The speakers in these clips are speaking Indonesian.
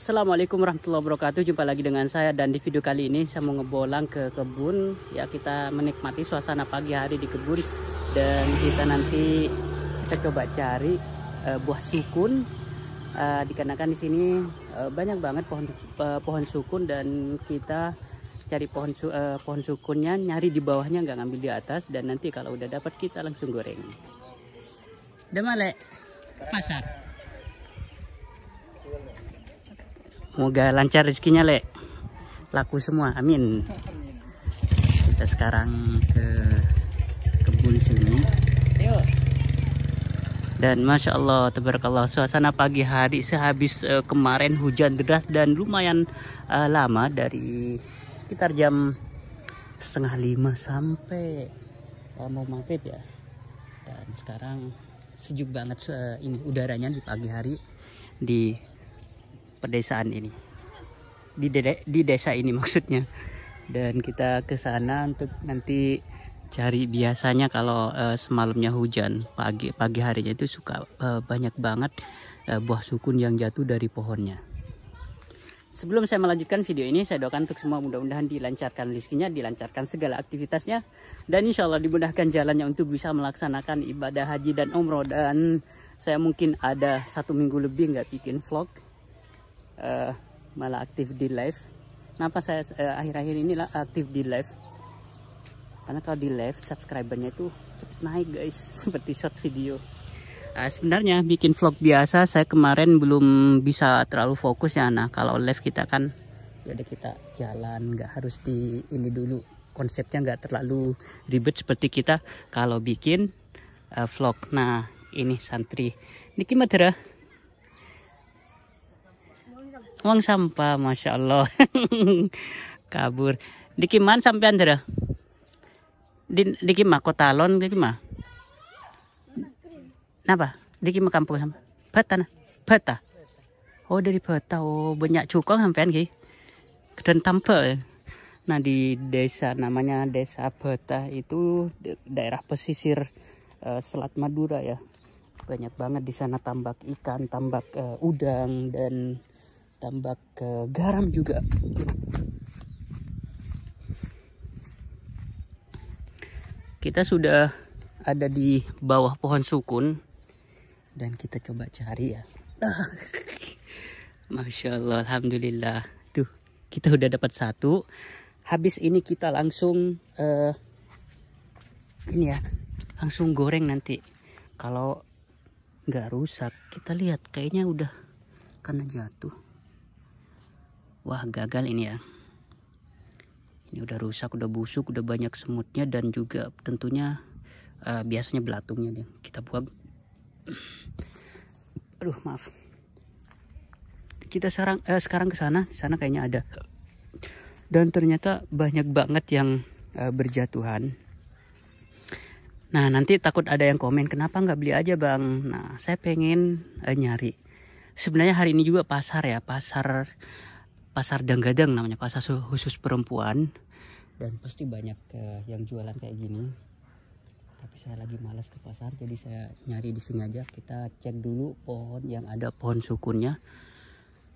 Assalamualaikum warahmatullahi wabarakatuh Jumpa lagi dengan saya dan di video kali ini saya mau ngebolang ke kebun Ya kita menikmati suasana pagi hari di kebun Dan kita nanti kita coba cari uh, buah sukun uh, Dikarenakan di sini uh, banyak banget pohon uh, pohon sukun dan kita cari pohon su uh, pohon sukunnya Nyari di bawahnya nggak ngambil di atas Dan nanti kalau udah dapat kita langsung goreng Demale pasar Semoga lancar rezekinya, Lek. Laku semua. Amin. Kita sekarang ke kebun sini. Dan Masya Allah, tabarakallah, suasana pagi hari sehabis uh, kemarin hujan deras dan lumayan uh, lama dari sekitar jam setengah lima sampai uh, mau maghrib ya. Dan sekarang sejuk banget uh, ini udaranya di pagi hari di pedesaan ini di, de di desa ini maksudnya dan kita ke sana untuk nanti cari biasanya kalau uh, semalamnya hujan pagi pagi harinya itu suka uh, banyak banget uh, buah sukun yang jatuh dari pohonnya sebelum saya melanjutkan video ini saya doakan untuk semua mudah-mudahan dilancarkan rezekinya dilancarkan segala aktivitasnya dan insya Allah dimudahkan jalannya untuk bisa melaksanakan ibadah haji dan umroh dan saya mungkin ada satu minggu lebih nggak bikin vlog uh, malah aktif di live kenapa saya eh, akhir-akhir uh, ini aktif di live karena kalau di live subscribernya itu naik guys seperti short video Nah, sebenarnya bikin vlog biasa saya kemarin belum bisa terlalu fokus ya nah kalau live kita kan jadi ya kita jalan nggak harus di ini dulu konsepnya nggak terlalu ribet seperti kita kalau bikin uh, vlog nah ini santri Niki Madera Uang sampah, masya Allah. Kabur. Di kiman sampean dera? Di di kima kota lon di kima. Napa? Di kima kampung sama? Peta nah. Peta. Oh dari peta. Oh banyak cukong sampean ki. dan tampil. Nah di desa namanya desa Peta itu daerah pesisir uh, Selat Madura ya. Banyak banget di sana tambak ikan, tambak uh, udang dan tambah ke garam juga kita sudah ada di bawah pohon sukun dan kita coba cari ya Masya Allah Alhamdulillah tuh kita udah dapat satu habis ini kita langsung uh, ini ya langsung goreng nanti kalau nggak rusak kita lihat kayaknya udah karena jatuh wah gagal ini ya ini udah rusak udah busuk udah banyak semutnya dan juga tentunya uh, biasanya belatungnya dia kita buang aduh maaf kita sekarang eh, sekarang ke sana sana kayaknya ada dan ternyata banyak banget yang uh, berjatuhan nah nanti takut ada yang komen kenapa nggak beli aja bang nah saya pengen uh, nyari sebenarnya hari ini juga pasar ya pasar pasar Danggadang namanya pasar khusus perempuan dan pasti banyak uh, yang jualan kayak gini tapi saya lagi malas ke pasar jadi saya nyari di sini aja kita cek dulu pohon yang ada pohon sukunnya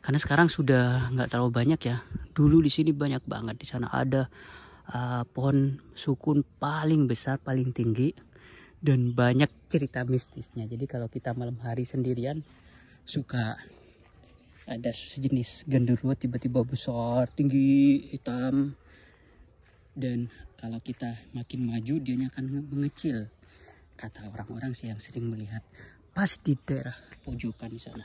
karena sekarang sudah nggak terlalu banyak ya dulu di sini banyak banget di sana ada uh, pohon sukun paling besar paling tinggi dan banyak cerita mistisnya jadi kalau kita malam hari sendirian suka ada sejenis genderuwo tiba-tiba besar tinggi hitam dan kalau kita makin maju dianya akan mengecil kata orang-orang sih yang sering melihat pas di daerah pojokan di sana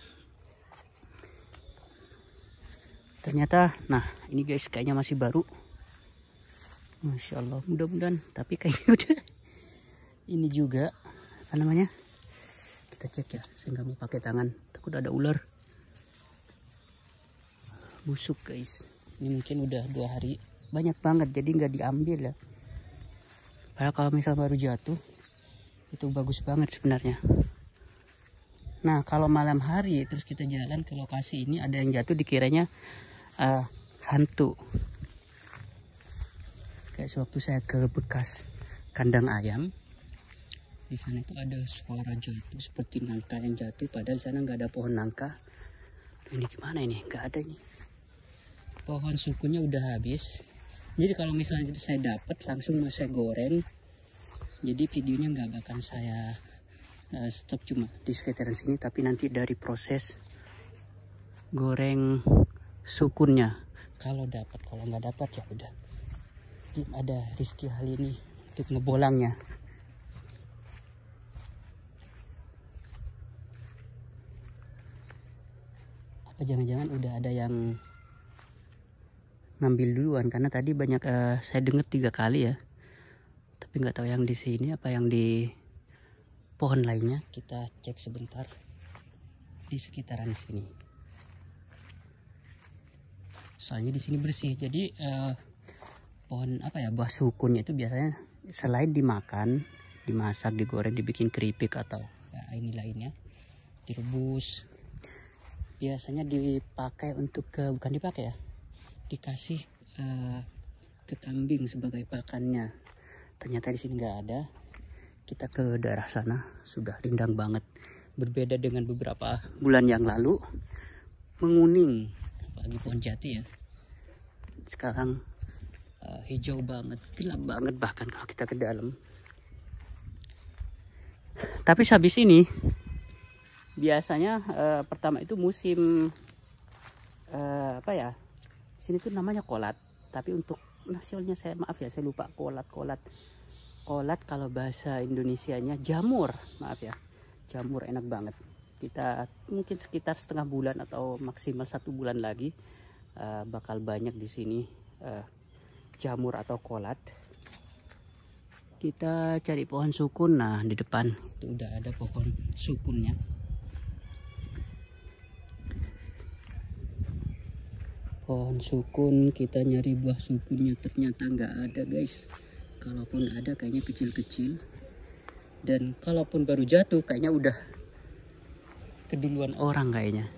ternyata nah ini guys kayaknya masih baru Masya Allah mudah-mudahan tapi kayaknya udah ini juga apa namanya kita cek ya sehingga mau pakai tangan takut ada ular busuk guys ini mungkin udah dua hari banyak banget jadi nggak diambil ya padahal kalau misal baru jatuh itu bagus banget sebenarnya nah kalau malam hari terus kita jalan ke lokasi ini ada yang jatuh dikiranya uh, hantu kayak sewaktu saya ke bekas kandang ayam di sana itu ada suara jatuh seperti nangka yang jatuh padahal sana nggak ada pohon nangka ini gimana ini nggak ada ini pohon sukunya udah habis jadi kalau misalnya saya dapat langsung mau saya goreng jadi videonya nggak akan saya uh, stop cuma di sekitaran sini tapi nanti dari proses goreng sukunnya kalau dapat kalau nggak dapat ya udah belum ada rizki hal ini untuk ngebolangnya apa jangan-jangan udah ada yang ngambil duluan karena tadi banyak uh, saya dengar tiga kali ya tapi nggak tahu yang di sini apa yang di pohon lainnya kita cek sebentar di sekitaran sini soalnya di sini bersih jadi uh, pohon apa ya buah sukunnya itu biasanya selain dimakan dimasak digoreng dibikin keripik atau ya, ini lainnya direbus biasanya dipakai untuk ke bukan dipakai ya dikasih uh, eh, ke kambing sebagai pakannya ternyata di sini nggak ada kita ke daerah sana sudah rindang banget berbeda dengan beberapa bulan yang lalu menguning pagi pohon jati ya sekarang uh, hijau banget gelap banget bahkan kalau kita ke dalam tapi habis ini biasanya uh, pertama itu musim uh, apa ya sini tuh namanya kolat tapi untuk nasionalnya saya maaf ya saya lupa kolat kolat kolat kalau bahasa Indonesia-nya jamur maaf ya jamur enak banget kita mungkin sekitar setengah bulan atau maksimal satu bulan lagi uh, bakal banyak di sini uh, jamur atau kolat kita cari pohon sukun nah di depan itu udah ada pohon sukunnya pohon sukun kita nyari buah sukunnya ternyata nggak ada guys kalaupun ada kayaknya kecil-kecil dan kalaupun baru jatuh kayaknya udah keduluan orang kayaknya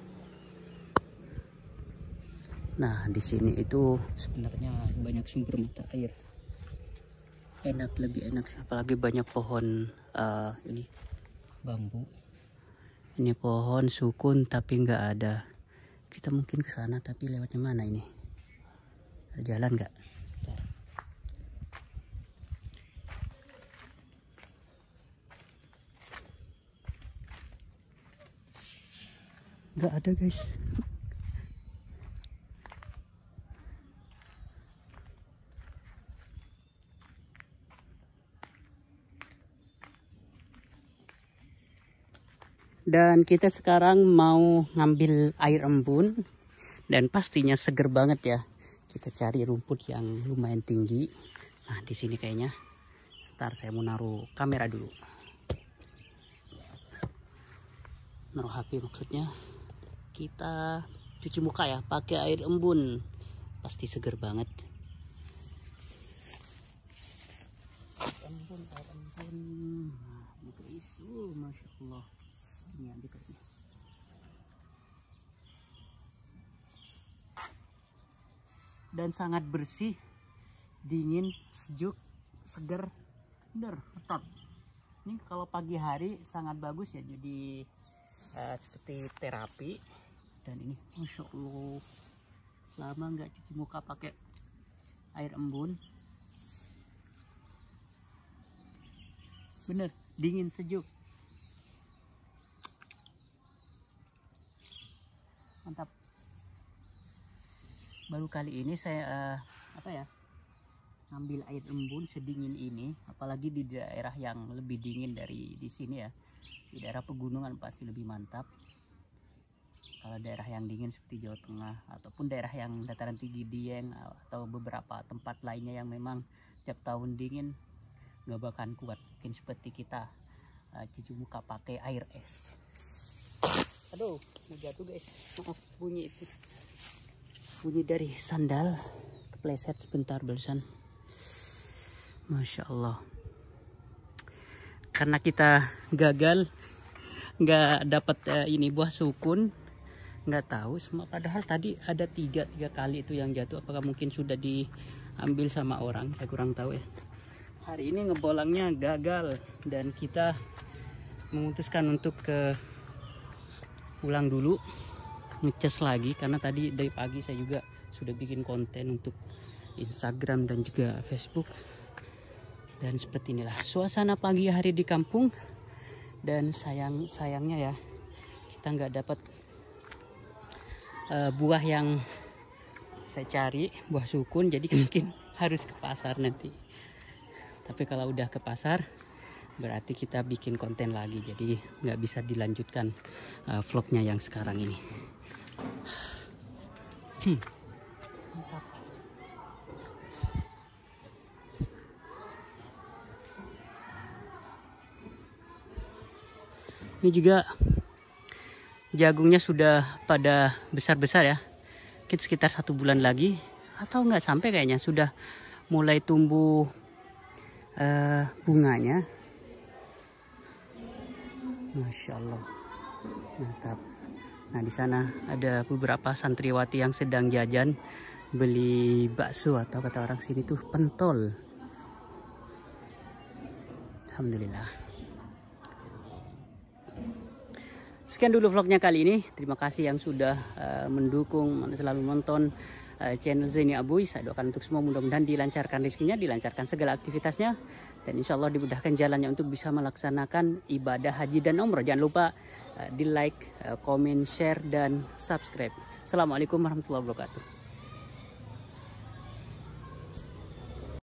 nah di sini itu sebenarnya banyak sumber mata air enak lebih enak sih apalagi banyak pohon uh, ini bambu ini pohon sukun tapi nggak ada kita mungkin ke sana tapi lewatnya mana ini ada jalan nggak nggak ada guys dan kita sekarang mau ngambil air embun dan pastinya seger banget ya kita cari rumput yang lumayan tinggi nah di sini kayaknya sebentar saya mau naruh kamera dulu naruh HP maksudnya kita cuci muka ya pakai air embun pasti seger banget air embun air embun nah, isu masya Allah Iya, gitu. dan sangat bersih dingin sejuk segar, bener tetap ini kalau pagi hari sangat bagus ya jadi uh, seperti terapi dan ini masya allah lama nggak cuci muka pakai air embun bener dingin sejuk mantap baru kali ini saya uh, apa ya ngambil air embun sedingin ini apalagi di daerah yang lebih dingin dari di sini ya di daerah pegunungan pasti lebih mantap kalau daerah yang dingin seperti Jawa Tengah ataupun daerah yang dataran tinggi Dieng atau beberapa tempat lainnya yang memang tiap tahun dingin nggak bakalan kuat mungkin seperti kita uh, eh, cuci muka pakai air es aduh mau jatuh guys maaf oh, bunyi itu bunyi dari sandal kepleset sebentar barusan Masya Allah karena kita gagal nggak dapat uh, ini buah sukun nggak tahu semua padahal tadi ada tiga tiga kali itu yang jatuh apakah mungkin sudah diambil sama orang saya kurang tahu ya hari ini ngebolangnya gagal dan kita memutuskan untuk ke pulang dulu ngecas lagi karena tadi dari pagi saya juga sudah bikin konten untuk Instagram dan juga Facebook dan seperti inilah suasana pagi hari di kampung dan sayang sayangnya ya kita nggak dapat uh, buah yang saya cari buah sukun jadi mungkin harus ke pasar nanti tapi kalau udah ke pasar berarti kita bikin konten lagi jadi nggak bisa dilanjutkan uh, vlognya yang sekarang ini hmm. ini juga jagungnya sudah pada besar-besar ya mungkin sekitar satu bulan lagi atau nggak sampai kayaknya sudah mulai tumbuh uh, bunganya Masya Allah, mantap. Nah di sana ada beberapa santriwati yang sedang jajan beli bakso atau kata orang sini tuh pentol. Alhamdulillah. Sekian dulu vlognya kali ini. Terima kasih yang sudah uh, mendukung, selalu menonton uh, eh, channel Zaini Abuy. Saya doakan untuk semua mudah-mudahan dilancarkan rezekinya, dilancarkan segala aktivitasnya dan insya Allah dimudahkan jalannya untuk bisa melaksanakan ibadah haji dan umroh. Jangan lupa eh, di like, comment, eh, share, dan subscribe. Assalamualaikum warahmatullahi wabarakatuh.